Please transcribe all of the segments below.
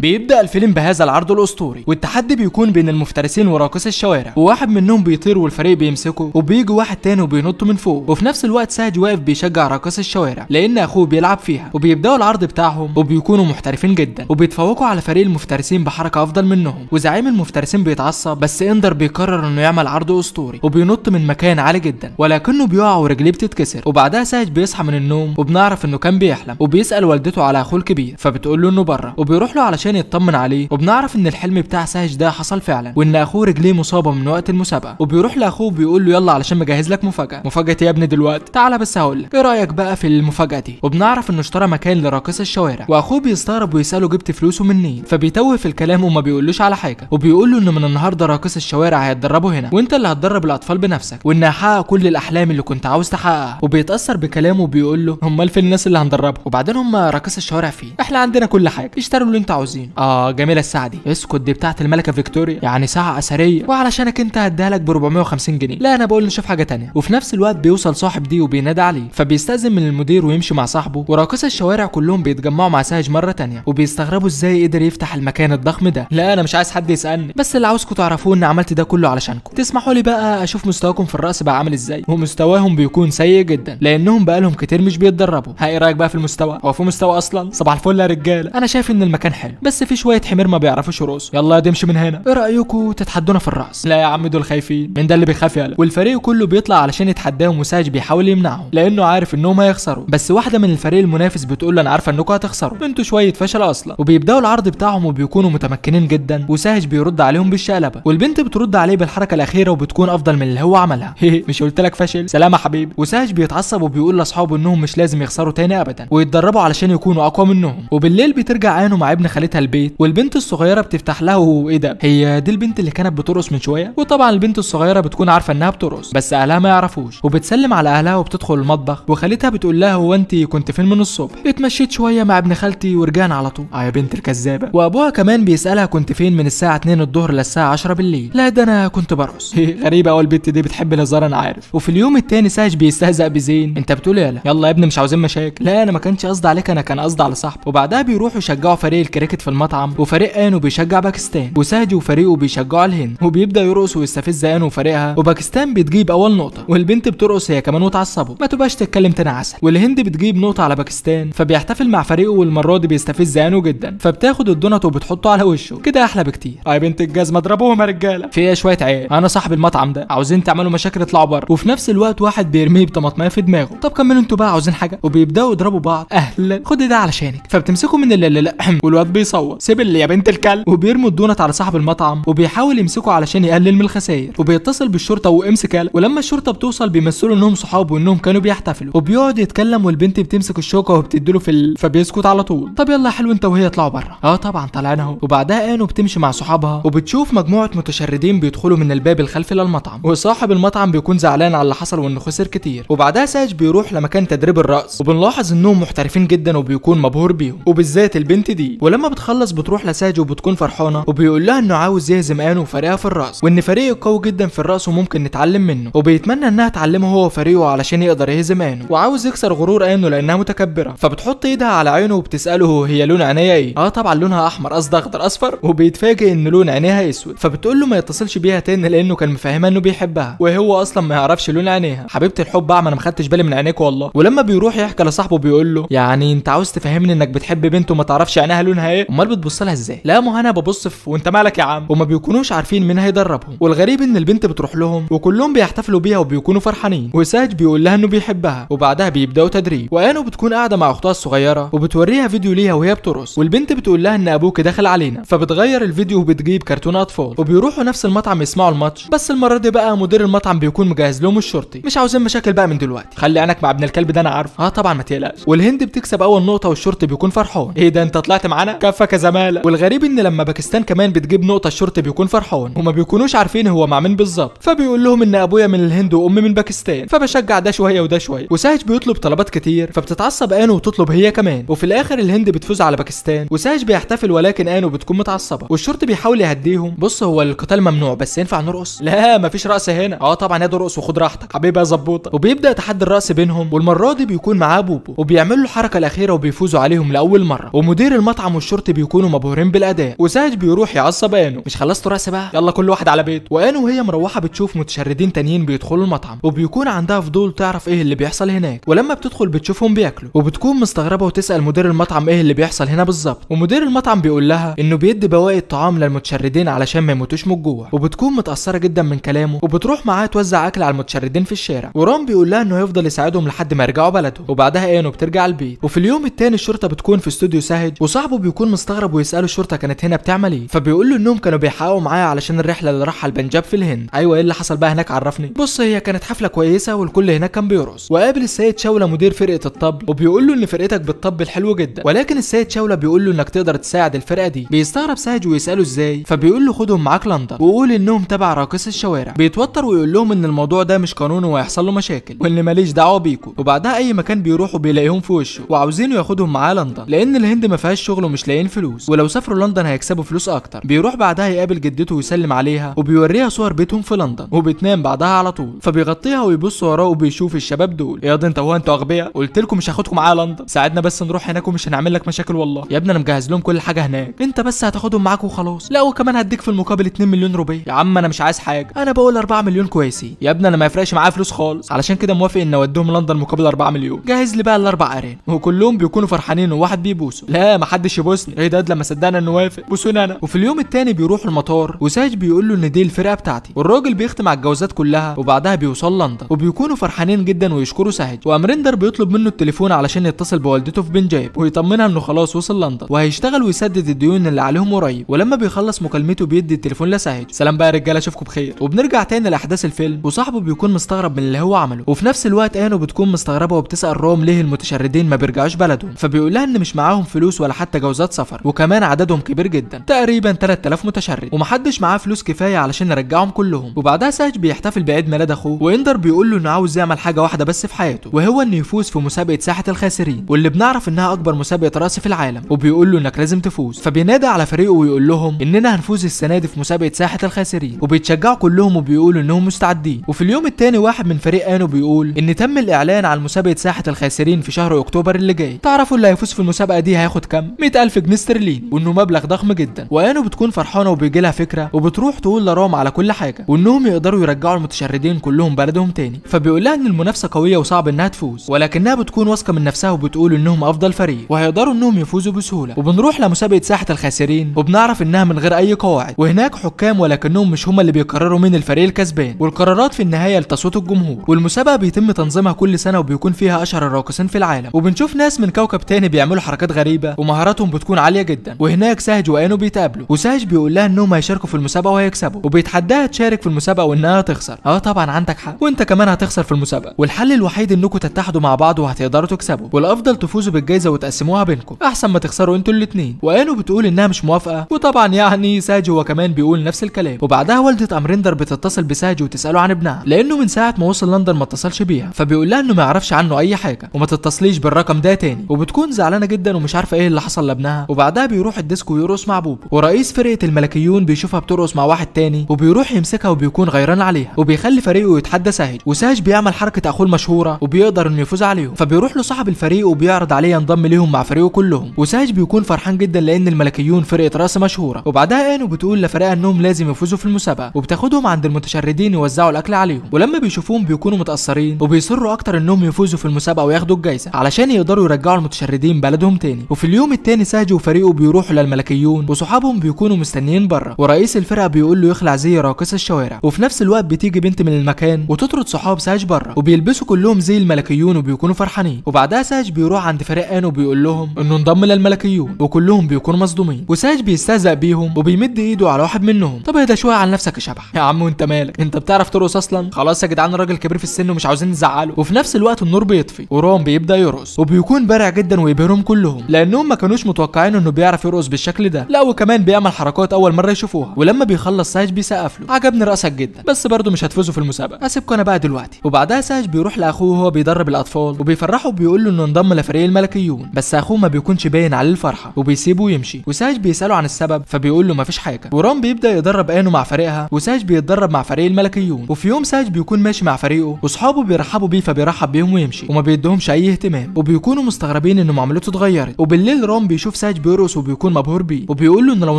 بيبدا الفيلم بهذا العرض الاسطوري والتحدي بيكون بين المفترسين وراقص الشوارع وواحد منهم بيطير والفريق بيمسكه وبيجي واحد تاني وبينط من فوق وفي نفس الوقت ساج واقف بيشجع راقص الشوارع لان اخوه بيلعب فيها وبيبداوا العرض بتاعهم وبيكونوا محترفين جدا وبيتفوقوا على فريق المفترسين بحركه افضل منهم وزعيم المفترسين بيتعصب بس اندر بيقرر انه يعمل عرض اسطوري وبينط من مكان عالي جدا ولكنه بيقع ورجليه بتتكسر وبعدها ساج بيصحى من النوم وبنعرف انه كان بيحلم وبيسال والدته على اخوه الكبير فبتقول له انه بره وبيروح له علشان عشان يطمن عليه وبنعرف ان الحلم بتاع سهج ده حصل فعلا وان اخوه رجليه مصابه من وقت المسابقه وبيروح لاخوه بيقول له يلا علشان مجهز لك مفاجاه مفاجاه يا ابني دلوقتي تعالى بس هقول لك ايه رايك بقى في المفاجاه دي وبنعرف انه اشترى مكان لراقص الشوارع واخوه بيستغرب ويساله جبت فلوسه منين فبيتوه في الكلام وما بيقولوش على حاجه وبيقول له انه من النهارده راقص الشوارع هيتدربوا هنا وانت اللي هتدرب الاطفال بنفسك وان هحقق كل الاحلام اللي كنت عاوز تحققها وبيتاثر بكلامه وبيقول له امال فين الناس اللي هندربهم وبعدين هم راقص الشوارع فين احنا عندنا كل حاجه اشتروا اللي انت عاوزه حزين اه جميله السعدي اسكت دي بتاعه الملكه فيكتوريا يعني ساعه اثريه وعلشانك انت هديها لك ب 450 جنيه لا انا بقول نشوف حاجه تانية وفي نفس الوقت بيوصل صاحب دي وبينادى عليه فبيستاذن من المدير ويمشي مع صاحبه وراقص الشوارع كلهم بيتجمعوا مع ساج مره تانية وبيستغربوا ازاي قدر يفتح المكان الضخم ده لا انا مش عايز حد يسالني بس اللي عاوزكم تعرفوه ان عملت ده كله علشانكم تسمحوا لي بقى اشوف مستواكم في الرقص بقى عامل ازاي ومستواهم بيكون سيء جدا لانهم بقالهم كتير مش بيتدربوا هاي رايك بقى في المستوى هو في مستوى اصلا صباح الفل يا رجاله انا شايف ان المكان حلو بس في شويه حمير ما بيعرفوش رؤوس يلا يا دمشي من هنا ايه رايكم تتحدونا في الرقص لا يا عم دول خايفين من ده اللي بيخاف يلا والفريق كله بيطلع علشان يتحداهم وساج بيحاول يمنعهم لانه عارف انهم هيخسروا بس واحده من الفريق المنافس بتقول له انا عارفه انكم هتخسروا انتوا شويه فشل اصلا وبيبداوا العرض بتاعهم وبيكونوا متمكنين جدا وساج بيرد عليهم بالشقلبه والبنت بترد عليه بالحركه الاخيره وبتكون افضل من اللي هو عملها مش قلت لك فشل سلام يا حبيبي وساج بيتعصب وبيقول لاصحابه انهم مش لازم يخسروا تاني ابدا ويتدربوا علشان يكونوا اقوى منهم وبالليل بترجع عينه مع ابن خالتها البيت والبنت الصغيره بتفتح لها ايه ده هي دي البنت اللي كانت بترقص من شويه وطبعا البنت الصغيره بتكون عارفه انها بترقص بس اهلها ما يعرفوش وبتسلم على اهلها وبتدخل المطبخ وخالتها بتقول لها هو انت كنت فين من الصبح اتمشيت شويه مع ابن خالتي ورجعنا على طول اه يا بنت الكذابه وابوها كمان بيسالها كنت فين من الساعه 2 الظهر للساعه 10 بالليل لا ده انا كنت برقص غريبه قوي البنت دي بتحب الهزار انا عارف وفي اليوم التاني سهج بيستهزأ بزين انت بتقول إيه يالا يلا يا ابني مش عاوزين مشاكل لا انا ما كانش قصدي عليك انا كان قصدي على صاحبي وبعدها بيروحوا يشجعوا فريق الكريكت في المطعم وفريق انو بيشجع باكستان وسادي وفريقه بيشجعوا الهند وبيبدا يرقص ويستفز انو وفريقها وباكستان بتجيب اول نقطه والبنت بترقص هي كمان وتعصبه ما تبقاش تتكلم تاني عسل والهند بتجيب نقطه على باكستان فبيحتفل مع فريقه والمره دي بيستفز انو جدا فبتاخد الدونات وبتحطه على وشه كده احلى بكتير اي بنت الجزمه اضربوهم يا رجاله فيها إيه شويه عيال انا صاحب المطعم ده عاوزين تعملوا مشاكل اطلعوا بره وفي نفس الوقت واحد بيرميه بطماطميه في دماغه طب كملوا انتوا بقى عاوزين حاجه وبيبداوا يضربوا بعض اهلا خد ده علشانك فبتمسكوا من اللي لا والواد بيصور سيب اللي يا بنت الكلب وبيرموا الدونت على صاحب المطعم وبيحاول يمسكه علشان يقلل من الخسائر وبيتصل بالشرطه وامس كلب ولما الشرطه بتوصل بيمثلوا انهم صحاب وانهم كانوا بيحتفلوا وبيقعد يتكلم والبنت بتمسك الشوكه وبتديله في ال... فبيسكت على طول طب يلا يا حلو انت وهي يطلعوا بره اه طبعا طالعين اهو وبعدها انو بتمشي مع صحابها وبتشوف مجموعه متشردين بيدخلوا من الباب الخلفي للمطعم وصاحب المطعم بيكون زعلان على اللي حصل وانه خسر كتير وبعدها ساج بيروح لمكان تدريب الرقص وبنلاحظ انهم محترفين جدا وبيكون مبهور بيهم وبالذات البنت دي ولما بتخلص بتروح لساج وبتكون فرحانه وبيقول لها انه عاوز يهزم ان وفريقها في الراس وان فريقه قوي جدا في الراس وممكن نتعلم منه وبيتمنى انها تعلمه هو وفريقه علشان يقدر يهزم ان وعاوز يكسر غرور ان لانها متكبره فبتحط ايدها على عينه وبتساله هي لون عينيا ايه اه طبعا لونها احمر قصدي اخضر اصفر وبيتفاجئ ان لون عينيها اسود فبتقول له ما يتصلش بيها تاني لانه كان مفهمها انه بيحبها وهو اصلا ما يعرفش لون عينيها حبيبتي الحب اعمى انا ما خدتش بالي من عينيك والله ولما بيروح يحكي لصاحبه بيقول له يعني انت عاوز تفهمني انك بتحب بنت وما تعرفش عينها لونها ايه امال بتبص لها ازاي لا ما انا ببص في وانت مالك يا عم وما بيكونوش عارفين مين هيدربهم والغريب ان البنت بتروح لهم وكلهم بيحتفلوا بيها وبيكونوا فرحانين وساج بيقول لها انه بيحبها وبعدها بيبداوا تدريب وانو بتكون قاعده مع اختها الصغيره وبتوريها فيديو ليها وهي بترقص والبنت بتقول لها ان ابوك دخل علينا فبتغير الفيديو وبتجيب كرتون اطفال وبيروحوا نفس المطعم يسمعوا الماتش بس المره دي بقى مدير المطعم بيكون مجهز لهم الشرطي مش عاوزين مشاكل بقى من دلوقتي خلي عينك مع ابن الكلب ده انا عارف اه طبعا ما تقلقش والهند بتكسب اول نقطه والشرطي بيكون فرحان ايه ده انت طلعت معانا كف صفى زماله والغريب ان لما باكستان كمان بتجيب نقطة الشرطي بيكون فرحان وما بيكونوش عارفين هو مع مين بالظبط فبيقول لهم ان ابويا من الهند وامي من باكستان فبشجع ده شوية وده شوية وساهج بيطلب طلبات كتير فبتتعصب انو وتطلب هي كمان وفي الاخر الهند بتفوز على باكستان وساهج بيحتفل ولكن انو بتكون متعصبة والشرطي بيحاول يهديهم بص هو القتال ممنوع بس ينفع نرقص لا مفيش رقص هنا اه طبعا يا ارقص وخد راحتك حبيبي يا زبوطه وبيبدا تحدي الرقص بينهم والمره دي بيكون معاه بوبو وبيعمل له الحركه الاخيره وبيفوزوا عليهم لاول مره ومدير المطعم والشرطي بيكونوا مبهورين بالاداء وسعد بيروح يعصب انو مش خلصتوا رقص بقى يلا كل واحد على بيته وانو وهي مروحه بتشوف متشردين تانيين بيدخلوا المطعم وبيكون عندها فضول تعرف ايه اللي بيحصل هناك ولما بتدخل بتشوفهم بياكلوا وبتكون مستغربه وتسال مدير المطعم ايه اللي بيحصل هنا بالظبط ومدير المطعم بيقول لها انه بيدي بواقي الطعام للمتشردين علشان ما يموتوش من الجوع وبتكون متاثره جدا من كلامه وبتروح معاه توزع اكل على المتشردين في الشارع ورام بيقول لها انه هيفضل يساعدهم لحد ما يرجعوا بلده وبعدها انو بترجع البيت وفي اليوم الثاني الشرطه بتكون في استوديو سهج وصاحبه بيكون مستغرب ويساله الشرطه كانت هنا بتعمل ايه فبيقول له انهم كانوا بيحققوا معايا علشان الرحله اللي راحها البنجاب في الهند ايوه ايه اللي حصل بقى هناك عرفني بص هي كانت حفله كويسه والكل هناك كان بيرقص وقابل السيد شاوله مدير فرقه الطبل وبيقول له ان فرقتك بتطبل حلو جدا ولكن السيد شاوله بيقول له انك تقدر تساعد الفرقه دي بيستغرب ساج ويساله ازاي فبيقول له خدهم معاك لندن وقول انهم تبع راقص الشوارع بيتوتر ويقول لهم ان الموضوع ده مش قانوني وهيحصل له مشاكل وان ماليش دعوه بيكم وبعدها اي مكان بيروحوا بيلاقيهم في وشه وعاوزينه ياخدهم معاه لندن لان الهند ما فيهاش شغل ومش لاقيين فلوس ولو سافروا لندن هيكسبوا فلوس اكتر بيروح بعدها يقابل جدته ويسلم عليها وبيوريها صور بيتهم في لندن وبتنام بعدها على طول فبيغطيها ويبص وراه وبيشوف الشباب دول ياض انت هو انتوا اغبياء قلت لكم مش هاخدكم معايا لندن ساعدنا بس نروح هناك ومش هنعمل لك مشاكل والله يا ابني انا مجهز لهم كل حاجه هناك انت بس هتاخدهم معاك وخلاص لا وكمان هديك في المقابل 2 مليون روبيه يا عم انا مش عايز حاجه انا بقول 4 مليون كويسين يا ابني انا ما يفرقش معايا فلوس خالص علشان كده موافق ان اوديهم لندن مقابل 4 مليون جهز لي بقى الاربع ارين وكلهم بيكونوا فرحانين وواحد بيبوسه لا ما حدش يبوسني هيداد ايه لما صدقنا انه وافق بسنانه وفي اليوم التاني بيروحوا المطار وساج بيقول له ان دي الفرقه بتاعتي والراجل بيختم على الجوازات كلها وبعدها بيوصل لندن وبيكونوا فرحانين جدا ويشكروا ساج وامريندر بيطلب منه التليفون علشان يتصل بوالدته في بنجاب ويطمنها انه خلاص وصل لندن وهيشتغل ويسدد الديون اللي عليهم قريب ولما بيخلص مكالمته بيدي التليفون لساج سلام بقى يا رجاله اشوفكم بخير وبنرجع تاني لاحداث الفيلم وصاحبه بيكون مستغرب من اللي هو عمله وفي نفس الوقت انه بتكون مستغربه وبتسال روم ليه المتشردين ما بيرجعوش بلدهم فبيقول لها ان مش معاهم فلوس ولا حتى جوازات السفر وكمان عددهم كبير جدا تقريبا 3000 متشرد ومحدش معاه فلوس كفايه علشان يرجعهم كلهم وبعدها ساج بيحتفل بعيد ميلاد اخوه واندر بيقول له انه عاوز يعمل حاجه واحده بس في حياته وهو انه يفوز في مسابقه ساحه الخاسرين واللي بنعرف انها اكبر مسابقه رأس في العالم وبيقول له انك لازم تفوز فبينادى على فريقه ويقول لهم اننا هنفوز السنه دي في مسابقه ساحه الخاسرين وبيتشجعوا كلهم وبيقولوا انهم مستعدين وفي اليوم الثاني واحد من فريق انو بيقول ان تم الاعلان عن مسابقه ساحه الخاسرين في شهر اكتوبر اللي جاي تعرفوا اللي هيفوز في المسابقه دي هياخد كام 100000 مستر استرليني وانه مبلغ ضخم جدا وانه بتكون فرحانه وبيجي لها فكره وبتروح تقول لرام على كل حاجه وانهم يقدروا يرجعوا المتشردين كلهم بلدهم تاني فبيقول لها ان المنافسه قويه وصعب انها تفوز ولكنها بتكون واثقه من نفسها وبتقول انهم افضل فريق وهيقدروا انهم يفوزوا بسهوله وبنروح لمسابقه ساحه الخاسرين وبنعرف انها من غير اي قواعد وهناك حكام ولكنهم مش هم اللي بيقرروا مين الفريق الكسبان والقرارات في النهايه لتصويت الجمهور والمسابقه بيتم تنظيمها كل سنه وبيكون فيها اشهر الراقصين في العالم وبنشوف ناس من كوكب تاني بيعملوا حركات غريبه ومهاراتهم بتكون عاليه جدا وهناك سهج وانو بيتقابلوا وسهج بيقول لها انهم هيشاركوا في المسابقه وهيكسبوا وبيتحداها تشارك في المسابقه وانها تخسر اه طبعا عندك حق وانت كمان هتخسر في المسابقه والحل الوحيد انكم تتحدوا مع بعض وهتقدروا تكسبوا والافضل تفوزوا بالجائزه وتقسموها بينكم احسن ما تخسروا انتوا الاثنين وانو بتقول انها مش موافقه وطبعا يعني سهج هو كمان بيقول نفس الكلام وبعدها والده امريندر بتتصل بسهج وتساله عن ابنها لانه من ساعه ما وصل لندن ما اتصلش بيها فبيقول لها انه ما يعرفش عنه اي حاجه وما تتصليش بالرقم ده تاني وبتكون زعلانه جدا ومش عارفه ايه اللي حصل لابنها وبعدها بيروح الديسكو يرقص مع بوبو ورئيس فرقه الملكيون بيشوفها بترقص مع واحد تاني وبيروح يمسكها وبيكون غيران عليها وبيخلي فريقه يتحدى سهج وساهج بيعمل حركه اخوه المشهوره وبيقدر انه يفوز عليهم فبيروح له صاحب الفريق وبيعرض عليه ينضم ليهم مع فريقه كلهم وساهج بيكون فرحان جدا لان الملكيون فرقه راس مشهوره وبعدها انو بتقول لفريقها انهم لازم يفوزوا في المسابقه وبتاخدهم عند المتشردين يوزعوا الاكل عليهم ولما بيشوفوهم بيكونوا متاثرين وبيصروا اكتر انهم يفوزوا في المسابقه وياخدوا الجايزه علشان يقدروا يرجعوا المتشردين بلدهم تاني وفي اليوم التاني ساهج وفريقه بيروحوا للملكيون وصحابهم بيكونوا مستنيين بره ورئيس الفرقه بيقول له يخلع زي راقص الشوارع وفي نفس الوقت بتيجي بنت من المكان وتطرد صحاب ساج بره وبيلبسوا كلهم زي الملكيون وبيكونوا فرحانين وبعدها ساج بيروح عند فريق انو بيقول لهم انه انضم للملكيون وكلهم بيكونوا مصدومين وساج بيستهزأ بيهم وبيمد ايده على واحد منهم طب اهدى شويه على نفسك يا شبح يا عم وانت مالك انت بتعرف ترقص اصلا خلاص يا جدعان الراجل كبير في السن ومش عاوزين نزعله وفي نفس الوقت النور بيطفي ورام بيبدا يرقص وبيكون بارع جدا ويبهرهم كلهم لانهم ما كانوش متوقعين عينه انه بيعرف يرقص بالشكل ده لا وكمان بيعمل حركات اول مره يشوفوها ولما بيخلص ساج بيسقف له عجبني راسك جدا بس برضه مش هتفوزوا في المسابقه هسيبكم انا بقى دلوقتي وبعدها ساج بيروح لاخوه وهو بيدرب الاطفال وبيفرحه وبيقول له انه انضم لفريق الملكيون بس اخوه ما بيكونش باين عليه الفرحه وبيسيبه ويمشي وساج بيساله عن السبب فبيقول له مفيش حاجه ورام بيبدا يدرب انو مع فريقها وساج بيتدرب مع فريق الملكيون وفي يوم ساج بيكون ماشي مع فريقه واصحابه بيرحبوا بيه فبيرحب بيهم ويمشي وما بيدهمش اي اهتمام وبيكونوا مستغربين انه معاملته اتغيرت وبالليل رام بيشوف ساج بيرقص وبيكون مبهور بيه وبيقول له ان لو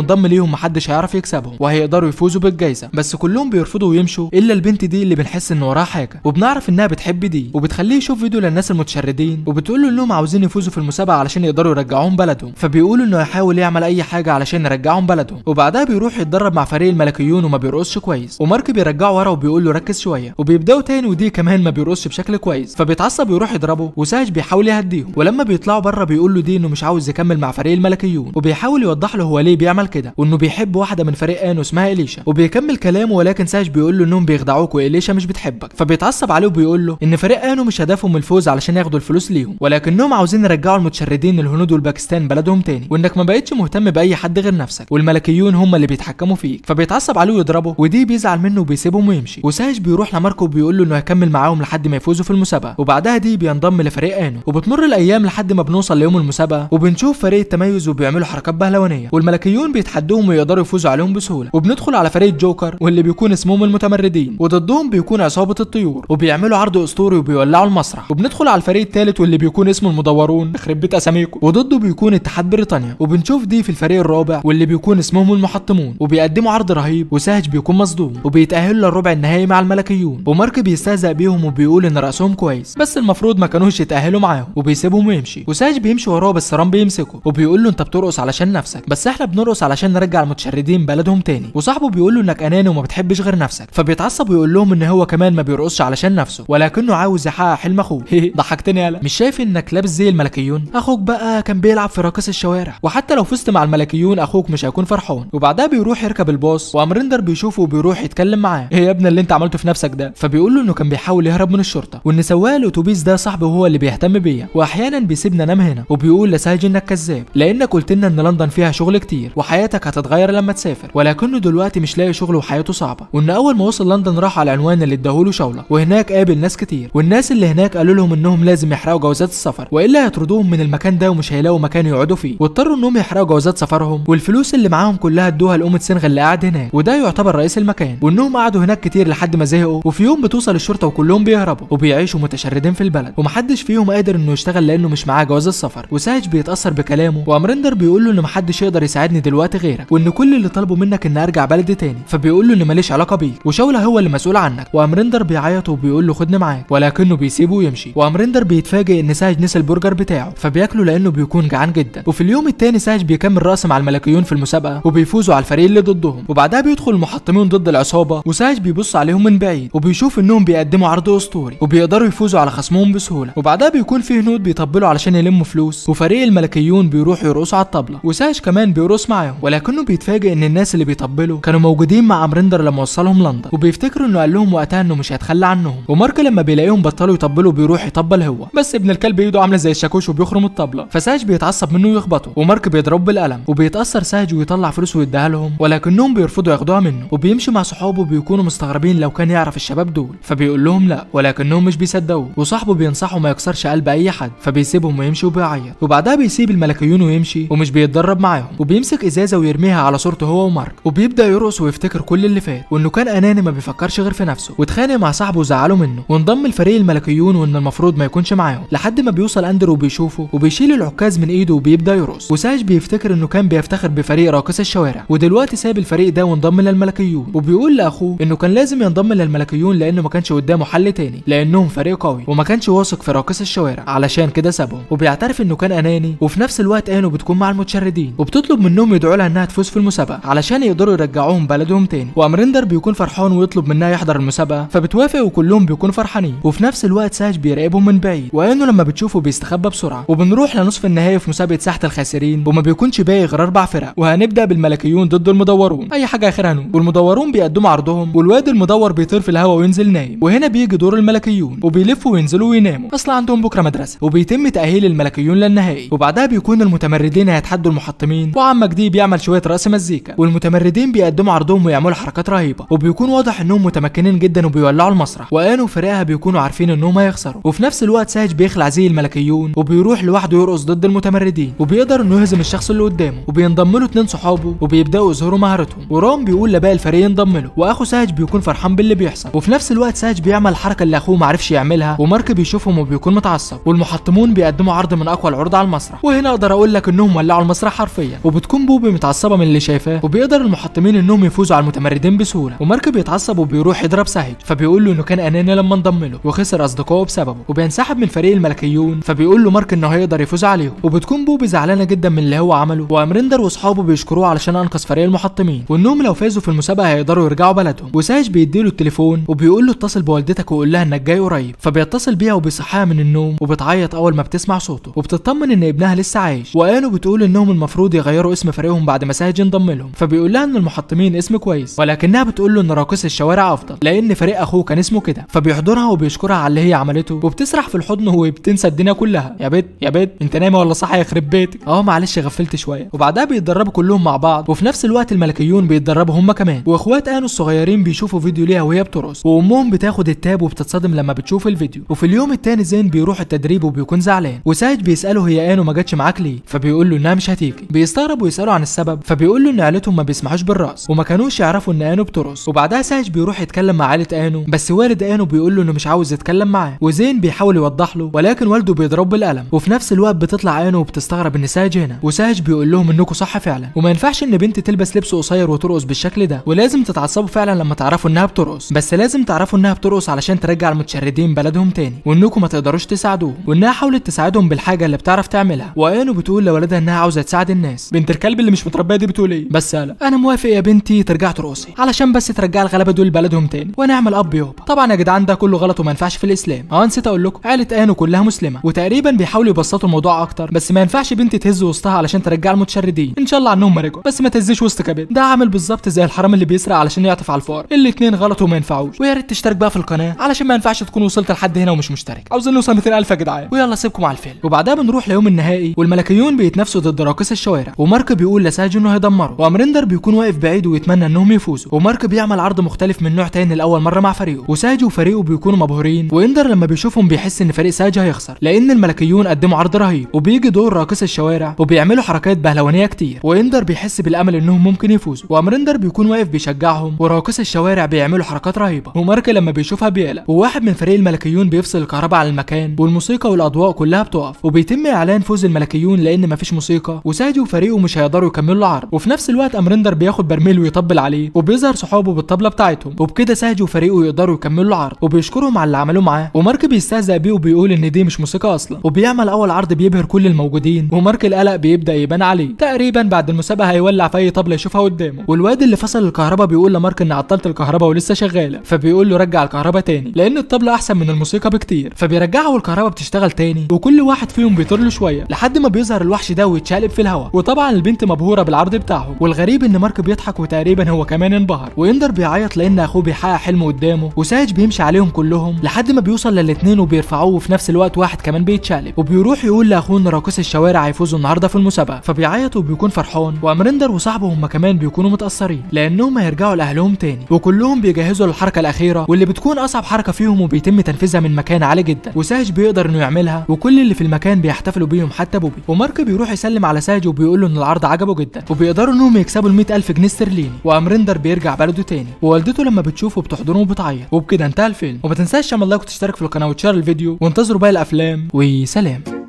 انضم ليهم محدش هيعرف يكسبهم وهيقدروا يفوزوا بالجايزه بس كلهم بيرفضوا ويمشوا الا البنت دي اللي بنحس ان وراها حاجه وبنعرف انها بتحب دي وبتخليه يشوف فيديو للناس المتشردين وبتقول له انهم عاوزين يفوزوا في المسابقه علشان يقدروا يرجعوهم بلدهم فبيقولوا انه هيحاول يعمل اي حاجه علشان يرجعهم بلدهم وبعدها بيروح يتدرب مع فريق الملكيون وما بيرقصش كويس ومارك بيرجعه ورا وبيقول له ركز شويه وبيبداوا تاني ودي كمان ما بيرقصش بشكل كويس فبيتعصب ويروح يضربه وساج بيحاول يهديهم ولما بيطلعوا بره بيقول له دي انه مش عاوز يكمل مع فريق الملكيون الملكيون وبيحاول يوضح له هو ليه بيعمل كده وانه بيحب واحده من فريق انو اسمها اليشا وبيكمل كلامه ولكن ساش بيقول له انهم بيخدعوك واليشا مش بتحبك فبيتعصب عليه وبيقول له ان فريق انو مش هدفهم الفوز علشان ياخدوا الفلوس ليهم ولكنهم عاوزين يرجعوا المتشردين الهنود والباكستان بلدهم تاني وانك ما بقتش مهتم باي حد غير نفسك والملكيون هم اللي بيتحكموا فيك فبيتعصب عليه ويضربه ودي بيزعل منه وبيسيبهم ويمشي وساش بيروح لماركو وبيقول له انه هيكمل معاهم لحد ما يفوزوا في المسابقه وبعدها دي بينضم لفريق انو وبتمر الايام لحد ما بنوصل ليوم المسابقه وبنشوف فريق التميز التميز وبيعملوا حركات بهلوانيه والملكيون بيتحدوهم ويقدروا يفوزوا عليهم بسهوله وبندخل على فريق جوكر واللي بيكون اسمهم المتمردين وضدهم بيكون عصابه الطيور وبيعملوا عرض اسطوري وبيولعوا المسرح وبندخل على الفريق الثالث واللي بيكون اسمه المدورون يخرب بيت اساميكم وضده بيكون اتحاد بريطانيا وبنشوف دي في الفريق الرابع واللي بيكون اسمهم المحطمون وبيقدموا عرض رهيب وسهج بيكون مصدوم وبيتاهلوا للربع النهائي مع الملكيون ومارك بيستهزئ بيهم وبيقول ان راسهم كويس بس المفروض ما كانوش يتاهلوا معاهم وبيسيبهم ويمشي وسهج بيمشي وراه بس رام بيمسكه وبيقول بيقول له انت بترقص علشان نفسك بس احنا بنرقص علشان نرجع المتشردين بلدهم تاني وصاحبه بيقول له انك اناني وما بتحبش غير نفسك فبيتعصب ويقول لهم ان هو كمان ما بيرقصش علشان نفسه ولكنه عاوز يحقق حلم اخوه ضحكتني يالا مش شايف انك لابس زي الملكيون اخوك بقى كان بيلعب في راقص الشوارع وحتى لو فزت مع الملكيون اخوك مش هيكون فرحان وبعدها بيروح يركب الباص وامرندر بيشوفه وبيروح يتكلم معاه ايه يا ابني اللي انت عملته في نفسك ده فبيقول له انه كان بيحاول يهرب من الشرطه وان سواق الاتوبيس ده صاحبه هو اللي بيهتم بيا واحيانا بيسيبنا انام هنا وبيقول لساجي انك كذاب لان لانك قلت لنا ان لندن فيها شغل كتير وحياتك هتتغير لما تسافر ولكنه دلوقتي مش لاقي شغل وحياته صعبه وان اول ما وصل لندن راح على العنوان اللي اداهوله شوله وهناك قابل ناس كتير والناس اللي هناك قالوا لهم انهم لازم يحرقوا جوازات السفر والا هيطردوهم من المكان ده ومش هيلاقوا مكان يقعدوا فيه واضطروا انهم يحرقوا جوازات سفرهم والفلوس اللي معاهم كلها ادوها لام سنغ اللي قاعد هناك وده يعتبر رئيس المكان وانهم قعدوا هناك كتير لحد ما زهقوا وفي يوم بتوصل الشرطه وكلهم بيهربوا وبيعيشوا متشردين في البلد ومحدش فيهم قادر انه يشتغل لانه مش معاه جواز السفر وساج بيتاثر بكلامه فامرندر بيقول له ان محدش يقدر يساعدني دلوقتي غيرك وان كل اللي طلبه منك ان ارجع بلدي تاني فبيقول له ان ماليش علاقه بيك وشاولا هو اللي مسؤول عنك وامرندر بيعيط وبيقول له خدني معاك ولكنه بيسيبه ويمشي وامرندر بيتفاجئ ان ساج نسى البرجر بتاعه فبياكله لانه بيكون جعان جدا وفي اليوم التاني ساج بيكمل رأس مع الملكيون في المسابقه وبيفوزوا على الفريق اللي ضدهم وبعدها بيدخل المحطمين ضد العصابه وساج بيبص عليهم من بعيد وبيشوف انهم بيقدموا عرض اسطوري وبيقدروا يفوزوا على خصمهم بسهوله وبعدها بيكون في هنود بيطبلوا علشان يلموا فلوس وفريق الملكيون بيروحوا بيرقص على الطبله وساش كمان بيرقص معاهم ولكنه بيتفاجئ ان الناس اللي بيطبلوا كانوا موجودين مع امريندر لما وصلهم لندن وبيفتكروا انه قال لهم وقتها انه مش هيتخلى عنهم ومارك لما بيلاقيهم بطلوا يطبلوا بيروح يطبل هو بس ابن الكلب ايده عامله زي الشاكوش وبيخرم الطبله فساج بيتعصب منه ويخبطه ومارك بيضربه بالقلم وبيتاثر ساج ويطلع فلوس ويديها لهم ولكنهم بيرفضوا ياخدوها منه وبيمشي مع صحابه بيكونوا مستغربين لو كان يعرف الشباب دول فبيقول لهم لا ولكنهم مش بيصدقوه وصاحبه بينصحه ما يكسرش قلب اي حد فبيسيبهم ويمشي وبيعيط وبعدها بيسيب الملكيون ويمشي بيمشي ومش بيتدرب معاهم وبيمسك ازازه ويرميها على صورته هو ومارك وبيبدا يرقص ويفتكر كل اللي فات وانه كان اناني ما بيفكرش غير في نفسه واتخانق مع صاحبه وزعله منه وانضم لفريق الملكيون وان المفروض ما يكونش معاهم لحد ما بيوصل اندرو وبيشوفه وبيشيل العكاز من ايده وبيبدا يرقص وساج بيفتكر انه كان بيفتخر بفريق راقص الشوارع ودلوقتي ساب الفريق ده وانضم للملكيون وبيقول لاخوه انه كان لازم ينضم للملكيون لانه ما كانش قدامه حل تاني لانهم فريق قوي وما كانش واثق في راقص الشوارع علشان كده سابهم وبيعترف انه كان اناني وفي نفس الوقت قال وبتكون مع المتشردين وبتطلب منهم يدعوا لها انها تفوز في المسابقه علشان يقدروا يرجعوهم بلدهم تاني وامرندر بيكون فرحان ويطلب منها يحضر المسابقه فبتوافق وكلهم بيكونوا فرحانين وفي نفس الوقت ساج بيراقبهم من بعيد وانه لما بتشوفه بيستخبى بسرعه وبنروح لنصف النهائي في مسابقه ساحه الخاسرين وما بيكونش باقي غير اربع فرق وهنبدا بالملكيون ضد المدورون اي حاجه اخرها نوم والمدورون بيقدموا عرضهم والواد المدور بيطير في الهواء وينزل نايم وهنا بيجي دور الملكيون وبيلفوا وينزلوا ويناموا اصل عندهم بكره مدرسه وبيتم تاهيل الملكيون للنهائي وبعدها بيكون المتمرس المتمردين هيتحدوا المحطمين وعم دي بيعمل شويه رقص مزيكا والمتمردين بيقدموا عرضهم ويعملوا حركات رهيبه وبيكون واضح انهم متمكنين جدا وبيولعوا المسرح وان وفريقها بيكونوا عارفين انهم هيخسروا وفي نفس الوقت ساج بيخلع زي الملكيون وبيروح لوحده يرقص ضد المتمردين وبيقدر انه يهزم الشخص اللي قدامه وبينضم له اثنين صحابه وبيبداوا يظهروا مهارتهم ورام بيقول لباقي الفريق ينضم له واخو ساج بيكون فرحان باللي بيحصل وفي نفس الوقت ساج بيعمل الحركه اللي اخوه ما عرفش يعملها ومارك بيشوفهم وبيكون متعصب والمحطمون بيقدموا عرض من اقوى العروض على المسرح وهنا اقدر اقول لك انهم ولعوا المسرح حرفيا وبتكون بوبي متعصبة من اللي شايفاه وبيقدر المحطمين انهم يفوزوا على المتمردين بسهولة ومارك بيتعصب وبيروح يضرب سهج فبيقول له انه كان اناني لما انضم له وخسر اصدقائه بسببه وبينسحب من فريق الملكيون فبيقول له مارك انه هيقدر يفوز عليهم وبتكون بوبي زعلانة جدا من اللي هو عمله وامريندر واصحابه بيشكروه علشان انقذ فريق المحطمين وانهم لو فازوا في المسابقة هيقدروا يرجعوا بلدهم بيدي بيديله التليفون وبيقول له اتصل بوالدتك وقول لها انك جاي قريب فبيتصل بيها وبيصحيها من النوم وبتعيط اول ما بتسمع صوته وبتطمن ان ابنها لسه عايش وقال عياله بتقول انهم المفروض يغيروا اسم فريقهم بعد ما ساهج انضم لهم فبيقول لها ان المحطمين اسم كويس ولكنها بتقول له ان راقص الشوارع افضل لان فريق اخوه كان اسمه كده فبيحضرها وبيشكرها على اللي هي عملته وبتسرح في الحضن وبتنسى الدنيا كلها يا بت يا بت انت نايمه ولا صاحيه يخرب بيتك اه معلش غفلت شويه وبعدها بيتدربوا كلهم مع بعض وفي نفس الوقت الملكيون بيتدربوا هم كمان واخوات انو الصغيرين بيشوفوا فيديو ليها وهي بترقص وامهم بتاخد التاب وبتتصدم لما بتشوف الفيديو وفي اليوم الثاني زين بيروح التدريب وبيكون زعلان وساج بيساله هي انو ما جاتش معاك ليه فبيقول له انها مش هتيجي بيستغرب ويساله عن السبب فبيقول له ان عيلتهم ما بيسمعوش بالراس وما كانوش يعرفوا ان انو بترقص وبعدها ساج بيروح يتكلم مع عيله انو بس والد انو بيقول له انه مش عاوز يتكلم معاه وزين بيحاول يوضح له ولكن والده بيضربه بالقلم وفي نفس الوقت بتطلع انو وبتستغرب ان ساج هنا وساج بيقول لهم انكم صح فعلا وما ينفعش ان بنت تلبس لبس قصير وترقص بالشكل ده ولازم تتعصبوا فعلا لما تعرفوا انها بترقص بس لازم تعرفوا انها بترقص علشان ترجع المتشردين بلدهم تاني وانكم ما تقدروش تساعدوهم وانها حاولت تساعدهم بالحاجه اللي بتعرف تعملها وانو بتقول لولدها انها عاوزه تساعد الناس بنت الكلب اللي مش متربيه دي بتقول ايه بس هلا انا موافق يا بنتي ترجع ترقصي علشان بس ترجع الغلابه دول بلدهم تاني ونعمل اب يابا طبعا يا جدعان ده كله غلط وما ينفعش في الاسلام اه نسيت اقول لكم عيله انو كلها مسلمه وتقريبا بيحاولوا يبسطوا الموضوع اكتر بس ما ينفعش بنتي تهز وسطها علشان ترجع المتشردين ان شاء الله عنهم ما رجعوا بس ما تهزيش وسط كبد ده عامل بالظبط زي الحرام اللي بيسرق علشان يعطف على الفقر الاثنين غلط وما ينفعوش ويا ريت تشترك بقى في القناه علشان ما ينفعش تكون وصلت لحد هنا ومش مشترك عاوزين نوصل 200000 يا جدعان ويلا سيبكم على الفيلم وبعدها بنروح ليوم النهائي والملكيون بيتنافسوا ضد راقص الشوارع ومارك بيقول لساج انه هيدمره وامريندر بيكون واقف بعيد ويتمنى انهم يفوزوا ومارك بيعمل عرض مختلف من نوع تاني لاول مره مع فريقه وساج وفريقه بيكونوا مبهورين واندر لما بيشوفهم بيحس ان فريق ساج هيخسر لان الملكيون قدموا عرض رهيب وبيجي دور راقص الشوارع وبيعملوا حركات بهلوانيه كتير واندر بيحس بالامل انهم ممكن يفوزوا وامريندر بيكون واقف بيشجعهم وراقص الشوارع بيعملوا حركات رهيبه ومارك لما بيشوفها بيقلق وواحد من فريق الملكيون بيفصل الكهرباء على المكان والموسيقى والاضواء كلها بتقف وبيتم اعلان فوز الملكيون لان مفيش موسيقى وسادي وفريقه مش هيقدروا يكملوا العرض وفي نفس الوقت امرندر بياخد برميل ويطبل عليه وبيظهر صحابه بالطبله بتاعتهم وبكده سادي وفريقه يقدروا يكملوا العرض وبيشكرهم على اللي عملوه معاه ومارك بيستهزأ بيه وبيقول ان دي مش موسيقى اصلا وبيعمل اول عرض بيبهر كل الموجودين ومارك القلق بيبدا يبان عليه تقريبا بعد المسابقه هيولع في اي طبله يشوفها قدامه والواد اللي فصل الكهرباء بيقول لمارك ان عطلت الكهرباء ولسه شغاله فبيقول له رجع الكهرباء تاني لان الطبله احسن من الموسيقى بكتير فبيرجعها والكهرباء بتشتغل تاني وكل واحد فيهم بيطير له شويه لحد ما بيظهر الواحد الوحش ده ويتشقلب في الهواء وطبعا البنت مبهوره بالعرض بتاعهم والغريب ان مارك بيضحك وتقريبا هو كمان انبهر واندر بيعيط لان اخوه بيحقق حلمه قدامه وساج بيمشي عليهم كلهم لحد ما بيوصل للاثنين وبيرفعوه وفي نفس الوقت واحد كمان بيتشقلب وبيروح يقول لاخوه ان راقص الشوارع هيفوزوا النهارده في المسابقه فبيعيط وبيكون فرحان وامرندر وصاحبه هم كمان بيكونوا متاثرين لانهم هيرجعوا لاهلهم تاني وكلهم بيجهزوا للحركه الاخيره واللي بتكون اصعب حركه فيهم وبيتم تنفيذها من مكان عالي جدا وساج بيقدر انه يعملها وكل اللي في المكان بيحتفلوا بيهم حتى بوبي ومارك بيروح يسلم على ساجي وبيقول له ان العرض عجبه جدا وبيقدروا انهم يكسبوا ال ألف جنيه استرليني وامريندر بيرجع بلده تاني ووالدته لما بتشوفه بتحضنه وبتعيط وبكده انتهى الفيلم وما تنساش تعمل لايك وتشترك في القناه وتشير الفيديو وانتظروا باقي الافلام وسلام